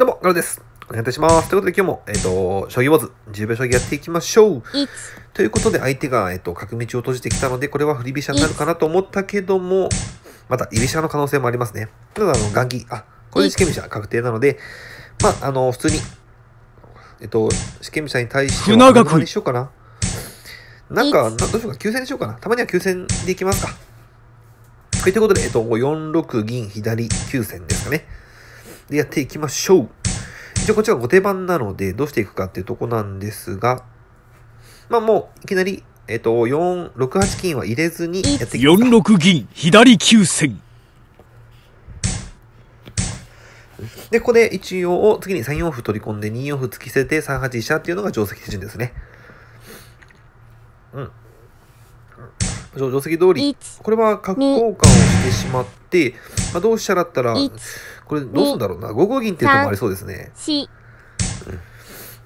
どうも、ガロです。お願いいたします。ということで今日も、えっ、ー、と、将棋ウォーズ、10秒将棋やっていきましょう。ということで相手が、えっ、ー、と、角道を閉じてきたので、これは振り飛車になるかなと思ったけども、また、居飛車の可能性もありますね。ただ、あの、ガンギ、あ、これで四間飛車確定なので、まあ、あの、普通に、えっ、ー、と、四間飛車に対しては、何にしようかな。なんか、どうしようか、急戦にしようかな。たまには急戦でいきますか。はい、ということで、えっと、4六銀左急戦ですかね。でやっていきましょう。一応こっちは後手番なので、どうしていくかっていうとこなんですが、まあもう、いきなり、えっ、ー、と、4、6、8金は入れずにやっていきます。4、銀、左9戦。で、ここで一応、次に3四歩取り込んで、2四歩突き捨てて、3八飛車っていうのが定石手順ですね。うん。定石通りこれは角交換をしてしまって、まあ、同飛車だったらこれどうするんだろうな5五銀っていう手もありそうですね。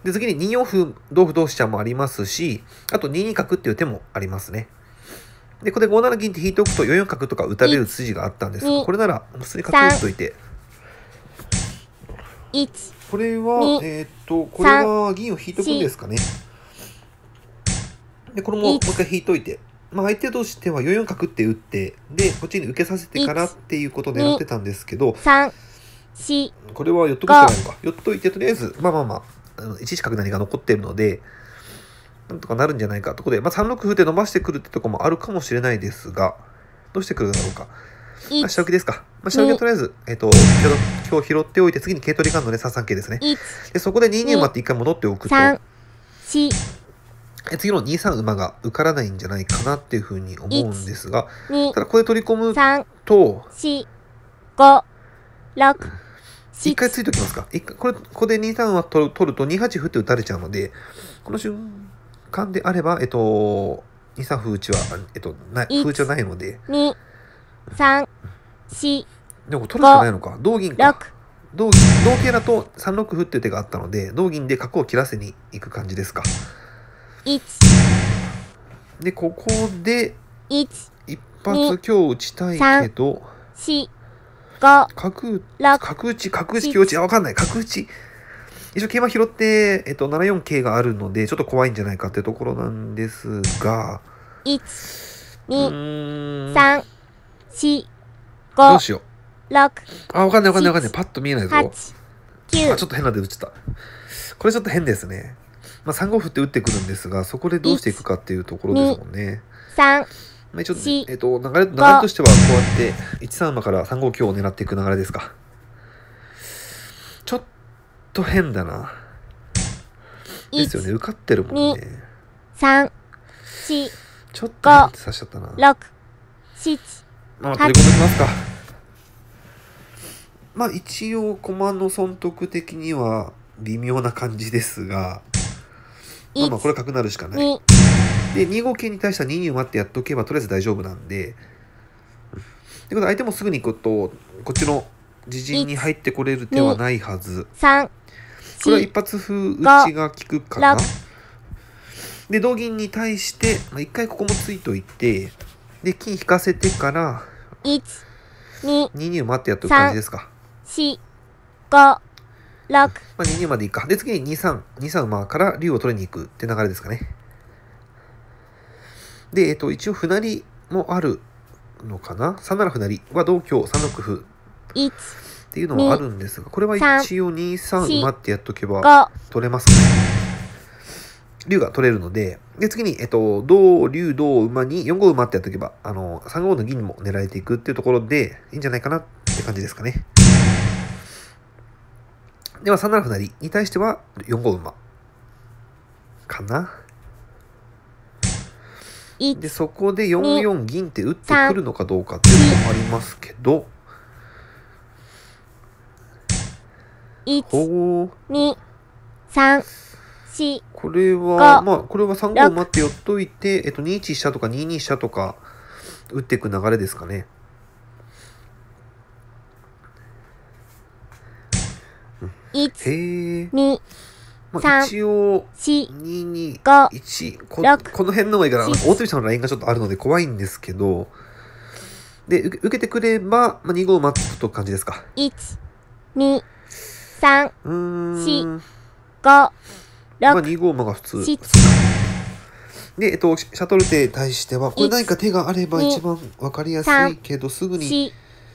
で次に2四歩同歩同飛車もありますしあと2二角っていう手もありますね。でここで5七銀って引いておくと4四角とか打たれる筋があったんですがこれなら普通に角打っといて。これは、えっ、ー、と、これは銀を引いとくんですかね。で、これももう一回引いといて。まあ、相手としては4四角って打って、で、こっちに受けさせてからっていうことを狙ってたんですけど、3、4、これは寄っとくしかないのか。寄っといて、とりあえず、まあまあまあ、あの1一角何が残ってるので、なんとかなるんじゃないかところで、まあ、3六歩で伸ばしてくるってとこもあるかもしれないですが、どうしてくるだろうか。あ、下受けですか。まあ、下受けはとりあえず、えっ、ー、と、今日拾っておいて、次に桂取りガンのね、3三桂ですね。で、そこで2二馬って一回戻っておくと。3、4、次の2三馬が受からないんじゃないかなっていうふうに思うんですが、ただこれ取り込むと、4、5、6、一回ついておきますか。一回、これ、ここで2三は取る取ると2八歩って打たれちゃうので、この瞬間であれば、えっと、2三歩打ちは、えっと、ない、歩打ちはないので。2、3、4、でも取るしかないのか。同銀か。同銀、同桂だと3六歩っていう手があったので、同銀で角を切らせに行く感じですか。で、ここで、一発今日打ちたいけど、角、角打ち、角打ち、強打ち、あ、わかんない、角打ち。一応桂馬拾って、えっと、7四桂があるので、ちょっと怖いんじゃないかってところなんですが、1,2,3,4,5どうしよう。あ、わかんないわかんないわかんない。パッと見えないぞ。あ、ちょっと変な手打ちた。これちょっと変ですね。まあ、3五歩って打ってくるんですが、そこでどうしていくかっていうところですもんね。3まあ、ちょっと,、えっ、ー、と、流れ、流れとしては、こうやって、1三馬から3五強を狙っていく流れですか。ちょっと変だな。ですよね、受かってるもんね。3、4、ちょっと変っ刺しちゃったな。まあ、取り込んできますか。まあ、一応、駒の損得的には微妙な感じですが、まあまあこれ角なるしかない。で、2五桂に対しては2二馬ってやっとけばとりあえず大丈夫なんで、ってことは相手もすぐに行くと、こっちの自陣に入ってこれる手はないはず。これは一発風打ちが効くかな。で、同銀に対して、まあ、一回ここもついといて、で、金引かせてから、1、2、2二馬ってやっとく感じですか。4、5、まあ、2、二までいいか。で、次に2、3、2、3馬から竜を取りに行くって流れですかね。で、えっと、一応、船りもあるのかな ?3 七歩船りは同香3六歩。っていうのはあるんですが、これは一応2、三馬ってやっとけば取れますね。竜が取れるので、で、次に、えっと、同竜、同馬に4五馬ってやっとけば、あの、3五の銀も狙えていくっていうところで、いいんじゃないかなって感じですかね。では3七歩成に対しては4五馬かな。でそこで4四銀って打ってくるのかどうかっていうのもありますけど。ほう。2 3これは、まあ、これは3五馬って寄っといて、えっと、2一飛車とか2二飛車とか打っていく流れですかね。1、2、まあ、一応、2、2、1、ここの辺のがいいから、大鳥さんのラインがちょっとあるので怖いんですけど、で、受けてくれば、まあ、2号待つと感じですか。1、2、3、4、5、まあ、2号馬が普通。で、えっと、シャトル手に対しては、これ何か手があれば一番わかりやすいけど、すぐに、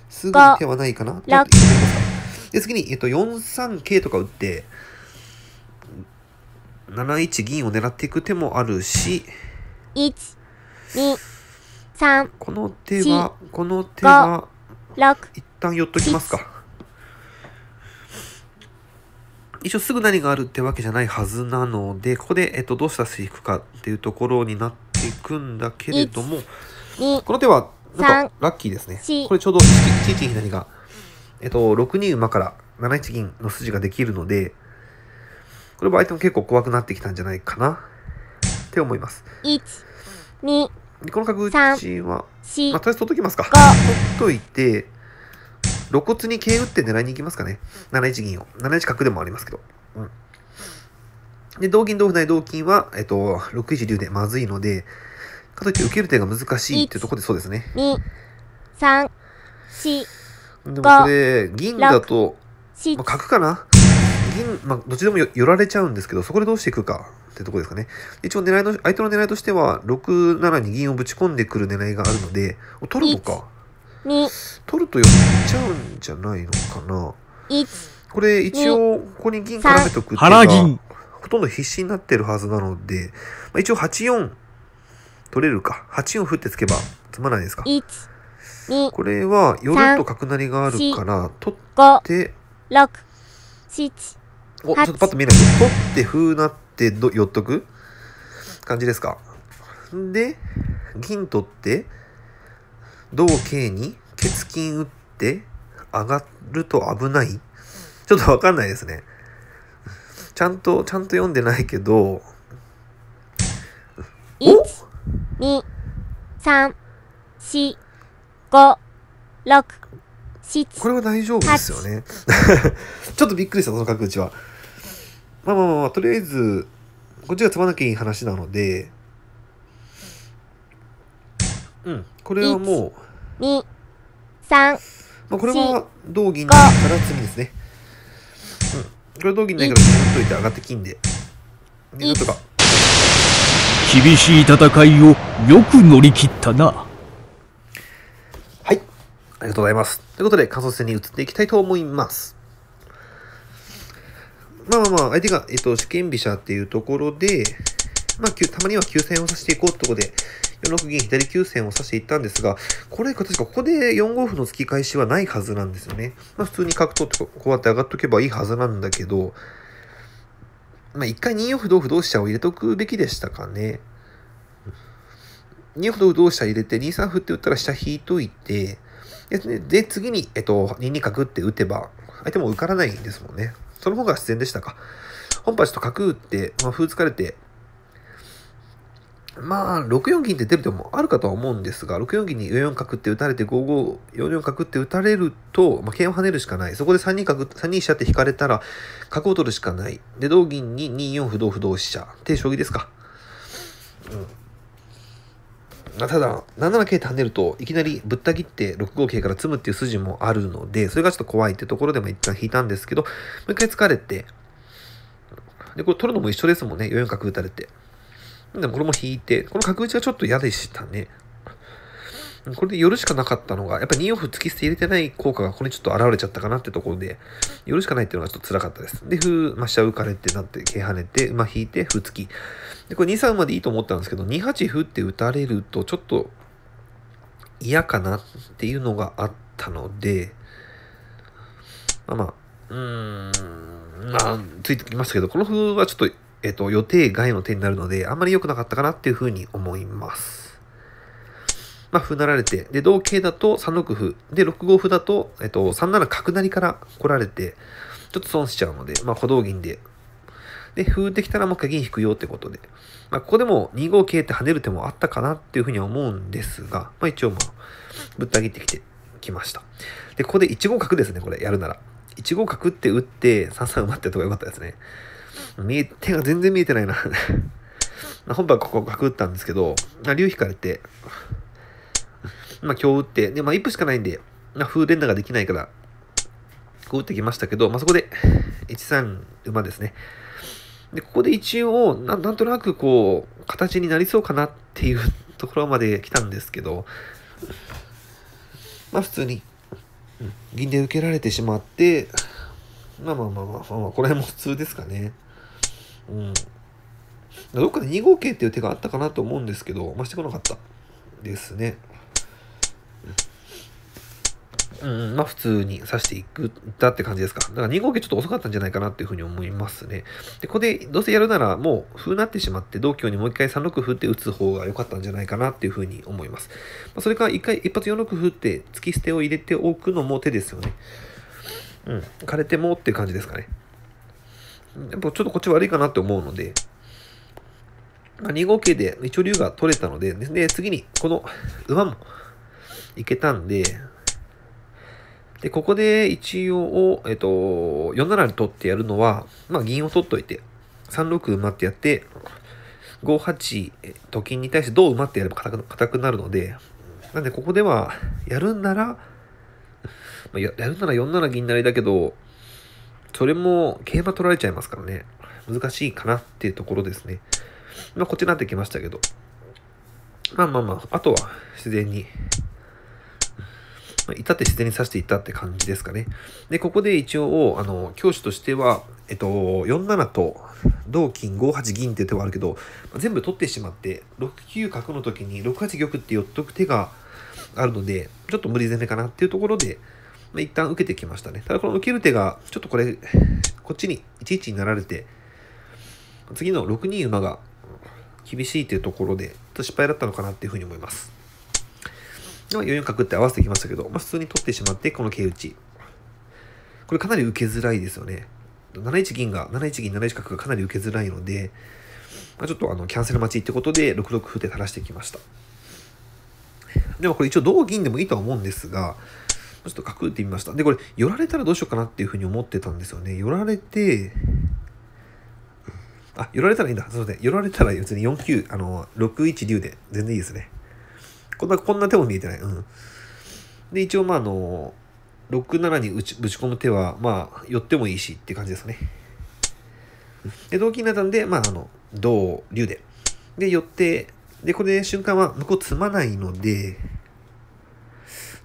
すぐに手はないかな。6、で、次に、えっと、4三桂とか打って、7一銀を狙っていく手もあるし、1、2、3、この手は、この手は、一旦寄っときますか。一応すぐ何があるってわけじゃないはずなので、ここで、えっと、どうしたらいくかっていうところになっていくんだけれども、この手は、なんか、ラッキーですね。これちょうど、1、1、左が。えっと、6二馬から7一銀の筋ができるので、これは相手も結構怖くなってきたんじゃないかなって思います。1、2、この角打ちは、まあ、とりあえず取っときますか。取っといて、露骨に桂打って狙いに行きますかね。7一銀を。7一角でもありますけど。うん。で、同銀同歩な同金は、えっと、6一竜でまずいので、かといって受ける手が難しいっていうところでそうですね。2、3、4、でもこれ、銀だと、まあ、角かな銀、まあ、どっちでも寄られちゃうんですけど、そこでどうしていくかってとこですかね。一応狙いの、相手の狙いとしては、6、七に銀をぶち込んでくる狙いがあるので、取るのか。取ると寄っちゃうんじゃないのかな。これ、一応、ここに銀絡めとくっていうかほとんど必死になってるはずなので、まあ、一応8、四取れるか。8、四振ってつけば、詰まないですか。これは、よろと角成があるから、取って、6、7、お、ちょっとパッと見えない取って、風なってど、寄っとく感じですか。で、銀取って、同桂に、血金打って、上がると危ないちょっとわかんないですね。ちゃんと、ちゃんと読んでないけど、お !1、2、3、4、5、6、7。これは大丈夫ですよね。ちょっとびっくりした、その角打ちは。まあまあまあ、とりあえず、こっちが積まなきゃいい話なので、うん、これはもう、2、3、まあ、これは同銀から次ですね。うん。これは同銀ないから打っといて上がって金で。で、なんとか。厳しい戦いをよく乗り切ったな。ありがとうございます。ということで、感想戦に移っていきたいと思います。まあまあまあ、相手が、えっと、試験飛車っていうところで、まあ、たまには急戦をさしていこうってことで、4六銀左急戦をさしていったんですが、これ、確かここで4五歩の突き返しはないはずなんですよね。まあ、普通に角取ってこうやって上がっとけばいいはずなんだけど、まあ、一回2四歩同歩同飛車を入れとくべきでしたかね。2四歩同歩同飛車入れて2三歩って打ったら飛車引いといて、で、で次に、えっと、2二角って打てば、相手も受からないんですもんね。その方が自然でしたか。本八と角打って、まあ、歩突かれて、まあ、6四銀って出る手もあるかとは思うんですが、6四銀に4四角って打たれて、5五、4四角って打たれると、まあ、桂を跳ねるしかない。そこで3二角、3二飛車って引かれたら、角を取るしかない。で、同銀に2四歩同歩同飛車。って将棋ですか。うん。ただ、7 7系単ねると、いきなりぶった切って6五桂から詰むっていう筋もあるので、それがちょっと怖いってところでも一旦引いたんですけど、もう一回疲れて、で、これ取るのも一緒ですもんね、4四角打たれて。でもこれも引いて、この角打ちはちょっと嫌でしたね。これで寄るしかなかったのが、やっぱ2四歩突き捨て入れてない効果がここにちょっと現れちゃったかなってところで、寄るしかないっていうのがちょっと辛かったです。で、歩、まあ、飛車浮かれてなって、桂跳ねて、馬、まあ、引いて、歩突き。で、これ2三までいいと思ったんですけど、2八歩って打たれるとちょっと嫌かなっていうのがあったので、まあまあ、うん、まあ、ついてきましたけど、この歩はちょっと、えっと、予定外の手になるので、あんまり良くなかったかなっていうふうに思います。まあ、歩成られて、で、同桂だと3六歩、で、6五歩だと、えっと、3七角成から来られて、ちょっと損しちゃうので、まあ、歩同銀で。で、歩打ってきたらもう一回銀引くよってことで。まあ、ここでも2五桂って跳ねる手もあったかなっていうふうには思うんですが、まあ、一応まあ、ぶった切ってきてきました。で、ここで1五角ですね、これ、やるなら。1五角って打って、3三馬ってとかよかったですね。見え、手が全然見えてないな 本番ここ角打ったんですけど、竜引かれて、まあ今日打って、で、まあ1分しかないんで、まあ、風連打ができないから、こう打ってきましたけど、まあそこで、13馬ですね。で、ここで一応な、なんとなくこう、形になりそうかなっていうところまで来たんですけど、まあ普通に、銀で受けられてしまって、まあまあまあまあ、まあ、まあ、これも普通ですかね。うん。どっかで2五桂っていう手があったかなと思うんですけど、まあ、してこなかったですね。うん、まあ普通に指していくったって感じですか。だから2号機ちょっと遅かったんじゃないかなっていうふうに思いますね。で、ここでどうせやるならもう歩になってしまって、同香にもう一回3六歩って打つ方が良かったんじゃないかなっていうふうに思います。まあ、それから一回、一発4六歩って突き捨てを入れておくのも手ですよね。うん、枯れてもっていう感じですかね。やっぱちょっとこっち悪いかなって思うので、まあ、2号桂で一応竜が取れたので、で、次にこの馬もいけたんで、で、ここで一応、えっと、4七に取ってやるのは、まあ、銀を取っといて、3六馬ってやって、5八と金に対してどう馬ってやれば硬く硬くなるので、なんでここでは、やるんなら、まやるなら4七銀なりだけど、それも桂馬取られちゃいますからね、難しいかなっていうところですね。まあ、こっちになってきましたけど、まあまあまあ、あとは自然にまあ、至って自然に指していったって感じですかね。で、ここで一応、あの、教師としては、えっと、4七と、同金5八銀って手はあるけど、まあ、全部取ってしまって、6九角の時に6八玉って寄っとく手があるので、ちょっと無理攻めかなっていうところで、まあ、一旦受けてきましたね。ただこの受ける手が、ちょっとこれ、こっちに11になられて、次の6二馬が厳しいというところで、ちょっと失敗だったのかなっていうふうに思います。4四角って合わせてきましたけど、まあ、普通に取ってしまって、この桂打ち。これかなり受けづらいですよね。7一銀が、7一銀、7一角がかなり受けづらいので、まあ、ちょっとあのキャンセル待ちってことで、6六歩で垂らしてきました。でもこれ一応同銀でもいいとは思うんですが、ちょっと角打ってみました。で、これ、寄られたらどうしようかなっていうふうに思ってたんですよね。寄られて、あ、寄られたらいいんだ。すいません。寄られたら別に4九、あの、6一竜で全然いいですね。こんな、こんな手も見えてない。うん。で、一応、まあ、あの、67に打ちぶち込む手は、まあ、寄ってもいいしって感じですね。で、同金になったんで、まあ、あの、同竜で。で、寄って、で、これで瞬間は向こう詰まないので、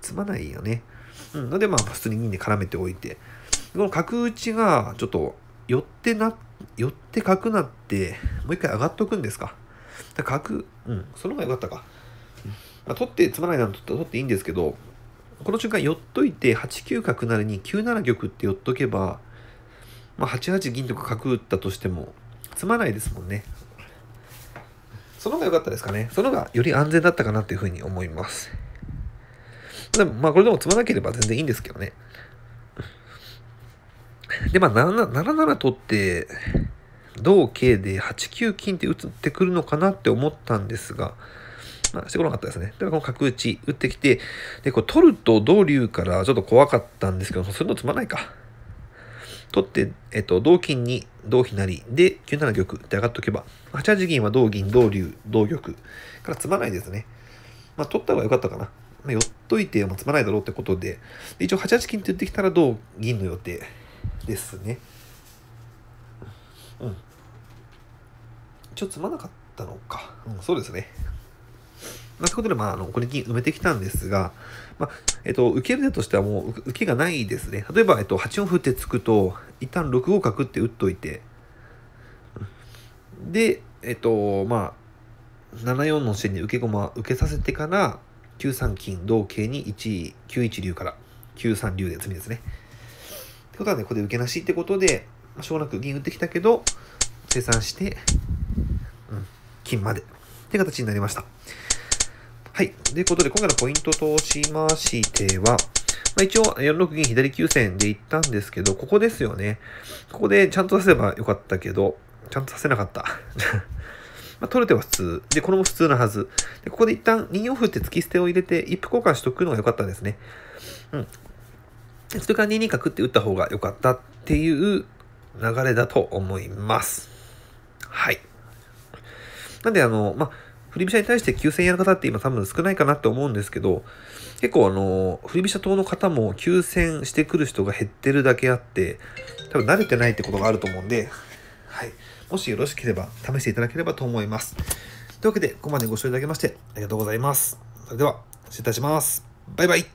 詰まないよね。うん。ので、まあ、普通に銀で絡めておいて。この角打ちが、ちょっと、寄ってな、寄って角なって、もう一回上がっとくんですか。角、うん、その方が良かったか。うんまあ、取ってつまらないなら取っていいんですけど、この瞬間寄っといて、8九角成に9七玉って寄っとけば、まあ、8八銀とか角打ったとしても、詰まないですもんね。その方が良かったですかね。その方がより安全だったかなというふうに思います。でも、まあ、これでも詰まなければ全然いいんですけどね。で、まあ、7、七取って、同桂で8九金って打ってくるのかなって思ったんですが、まあ、してこなかったですね。だからこの角打ち打ってきて、で、こう取ると同竜からちょっと怖かったんですけど、そうするのつまないか。取って、えっと、同金に同飛成で9七玉って上がっとけば、8八銀は同銀、同竜、同玉から詰まないですね。まあ、取った方が良かったかな。まあ、寄っといて、まあ、詰まないだろうってことで、で一応8八金って言ってきたら同銀の予定ですね。うん。一応詰まなかったのか。うん、そうですね。まあ、そいうことで、まあ、あの、これに埋めてきたんですが、まあ、えっと、受ける手としてはもう、受けがないですね。例えば、えっと、8四歩って突くと、一旦6五角って打っといて、で、えっと、まあ、7四の線に受け駒、受けさせてから、9三金、同桂に1、9一竜から、9三竜で詰みですね。ってことはね、ここで受けなしってことで、まあ、しょうがなく銀打ってきたけど、生産して、うん、金まで。って形になりました。はい。ということで、今回のポイントとしましては、まあ、一応、4六銀左急線で行ったんですけど、ここですよね。ここでちゃんと出せばよかったけど、ちゃんと出せなかった。まあ、取る手は普通。で、これも普通なはず。で、ここで一旦2四歩って突き捨てを入れて、一歩交換しとくのが良かったんですね。うん。それから2二角って打った方が良かったっていう流れだと思います。はい。なんで、あの、まあ、振り飛車に対して9000やる方って今多分少ないかなって思うんですけど、結構あの、振り飛車党の方も9000してくる人が減ってるだけあって、多分慣れてないってことがあると思うんで、はい。もしよろしければ試していただければと思います。というわけで、ここまでご視聴いただきましてありがとうございます。それでは、失礼いたします。バイバイ。